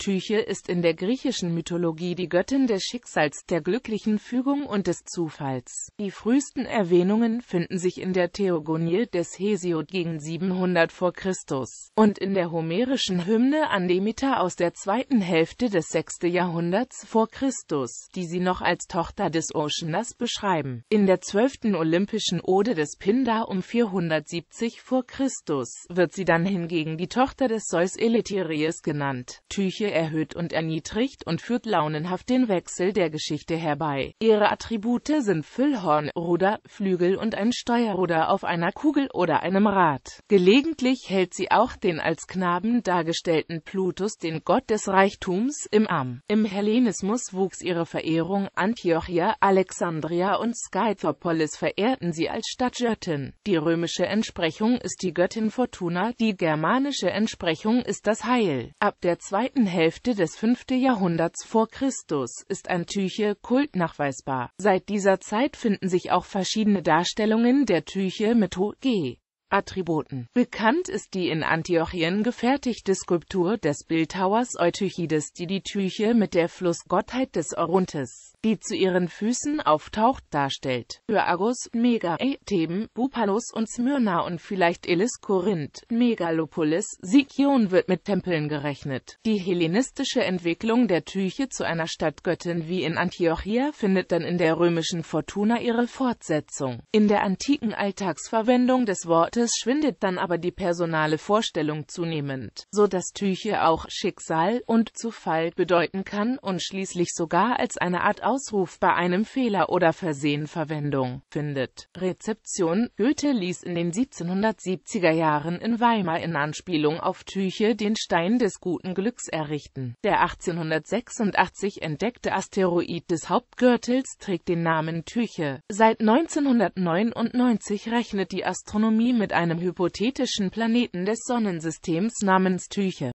Tyche ist in der griechischen Mythologie die Göttin des Schicksals, der glücklichen Fügung und des Zufalls. Die frühesten Erwähnungen finden sich in der Theogonie des Hesiod gegen 700 v. Chr. und in der homerischen Hymne an Demeter aus der zweiten Hälfte des 6. Jahrhunderts vor Christus, die sie noch als Tochter des Oceanas beschreiben. In der zwölften Olympischen Ode des Pindar um 470 v. Chr. wird sie dann hingegen die Tochter des Zeus Elitirius genannt. Tyche erhöht und erniedrigt und führt launenhaft den Wechsel der Geschichte herbei. Ihre Attribute sind Füllhorn, Ruder, Flügel und ein Steuerruder auf einer Kugel oder einem Rad. Gelegentlich hält sie auch den als Knaben dargestellten Plutus, den Gott des Reichtums, im Arm. Im Hellenismus wuchs ihre Verehrung, Antiochia, Alexandria und Skythopolis verehrten sie als Stadtgöttin. Die römische Entsprechung ist die Göttin Fortuna, die germanische Entsprechung ist das Heil. Ab der zweiten Hälfte Hälfte des 5. Jahrhunderts vor Christus ist Antüche Kult nachweisbar. Seit dieser Zeit finden sich auch verschiedene Darstellungen der Tyche mit Hot G. Attributen. Bekannt ist die in Antiochien gefertigte Skulptur des Bildhauers Eutychides, die die Tüche mit der Flussgottheit des Orontes, die zu ihren Füßen auftaucht, darstellt. Für Argus, Megae, Theben, Bupalos und Smyrna und vielleicht Elis Korinth, Megalopolis, Sikion wird mit Tempeln gerechnet. Die hellenistische Entwicklung der Tüche zu einer Stadtgöttin wie in Antiochia findet dann in der römischen Fortuna ihre Fortsetzung. In der antiken Alltagsverwendung des Wortes Wortes schwindet dann aber die personale Vorstellung zunehmend, so dass Tüche auch Schicksal und Zufall bedeuten kann und schließlich sogar als eine Art Ausruf bei einem Fehler oder Versehen Verwendung findet. Rezeption Goethe ließ in den 1770er Jahren in Weimar in Anspielung auf Tüche den Stein des guten Glücks errichten. Der 1886 entdeckte Asteroid des Hauptgürtels trägt den Namen Tüche. Seit 1999 rechnet die Astronomie mit mit einem hypothetischen Planeten des Sonnensystems namens Tyche